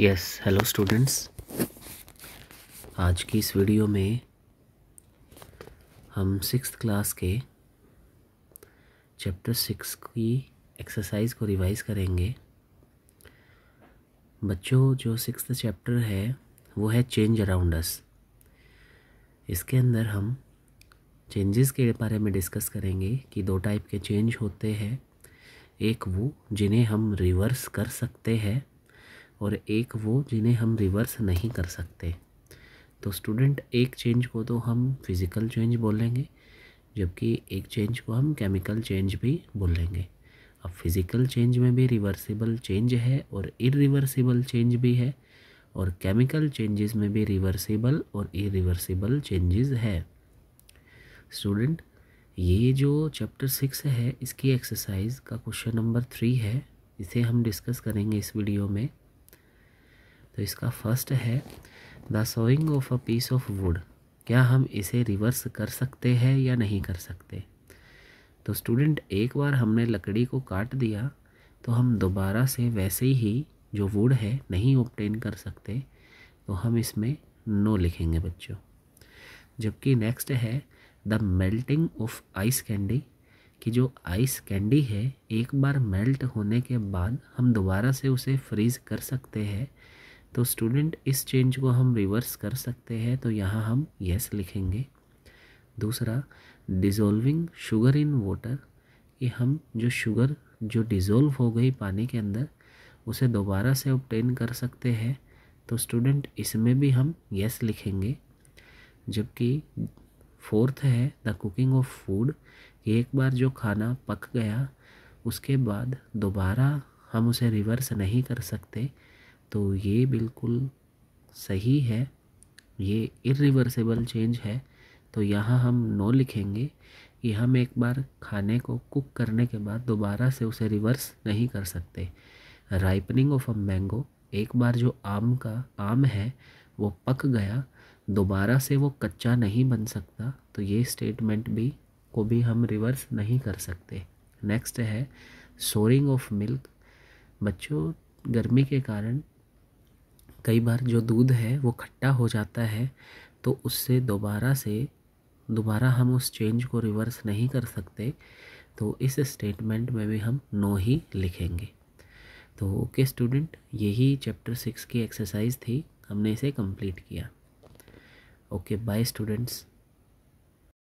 yes hello students आज की इस वीडियो में हम सिक्स क्लास के चैप्टर सिक्स की एक्सरसाइज को रिवाइज करेंगे बच्चों जो सिक्स चैप्टर है वो है चेंज अराउंड अस इसके अंदर हम चेंजेस के बारे में डिस्कस करेंगे कि दो टाइप के चेंज होते हैं एक वो जिन्हें हम रिवर्स कर सकते हैं और एक वो जिन्हें हम रिवर्स नहीं कर सकते तो स्टूडेंट एक चेंज को तो हम फिज़िकल चेंज बोलेंगे जबकि एक चेंज को हम केमिकल चेंज भी बोलेंगे अब फिज़िकल चेंज में भी रिवर्सिबल चेंज है और इरिवर्सिबल चेंज भी है और केमिकल चेंजेस में भी रिवर्सिबल और इरिवर्सिबल चेंजेस है स्टूडेंट ये जो चैप्टर सिक्स है इसकी एक्सरसाइज का क्वेश्चन नंबर थ्री है इसे हम डिस्कस करेंगे इस वीडियो में तो इसका फर्स्ट है the sawing of a piece of wood क्या हम इसे रिवर्स कर सकते हैं या नहीं कर सकते तो स्टूडेंट एक बार हमने लकड़ी को काट दिया तो हम दोबारा से वैसे ही जो वुड है नहीं ऑप्टेन कर सकते तो हम इसमें नो लिखेंगे बच्चों जबकि नेक्स्ट है the melting of ice candy कि जो आइस कैंडी है एक बार मेल्ट होने के बाद हम दोबारा से उसे फ्रीज़ कर सकते हैं तो स्टूडेंट इस चेंज को हम रिवर्स कर सकते हैं तो यहाँ हम yes लिखेंगे दूसरा डिज़ोल्विंग शुगर इन वाटर ये हम जो शुगर जो डिज़ोल्व हो गई पानी के अंदर उसे दोबारा से ऑप्टेन कर सकते हैं तो स्टूडेंट इसमें भी हम yes लिखेंगे जबकि फोर्थ है द कुकिंग ऑफ फूड एक बार जो खाना पक गया उसके बाद दोबारा हम उसे रिवर्स नहीं कर सकते तो ये बिल्कुल सही है ये इरिवर्सेबल चेंज है तो यहाँ हम नो लिखेंगे कि हम एक बार खाने को कुक करने के बाद दोबारा से उसे रिवर्स नहीं कर सकते राइपनिंग ऑफ अ मैंगो एक बार जो आम का आम है वो पक गया दोबारा से वो कच्चा नहीं बन सकता तो ये स्टेटमेंट भी को भी हम रिवर्स नहीं कर सकते नेक्स्ट है सोरिंग ऑफ मिल्क बच्चों गर्मी के कारण कई बार जो दूध है वो खट्टा हो जाता है तो उससे दोबारा से दोबारा हम उस चेंज को रिवर्स नहीं कर सकते तो इस स्टेटमेंट में भी हम नो ही लिखेंगे तो ओके स्टूडेंट यही चैप्टर सिक्स की एक्सरसाइज थी हमने इसे कंप्लीट किया ओके बाय स्टूडेंट्स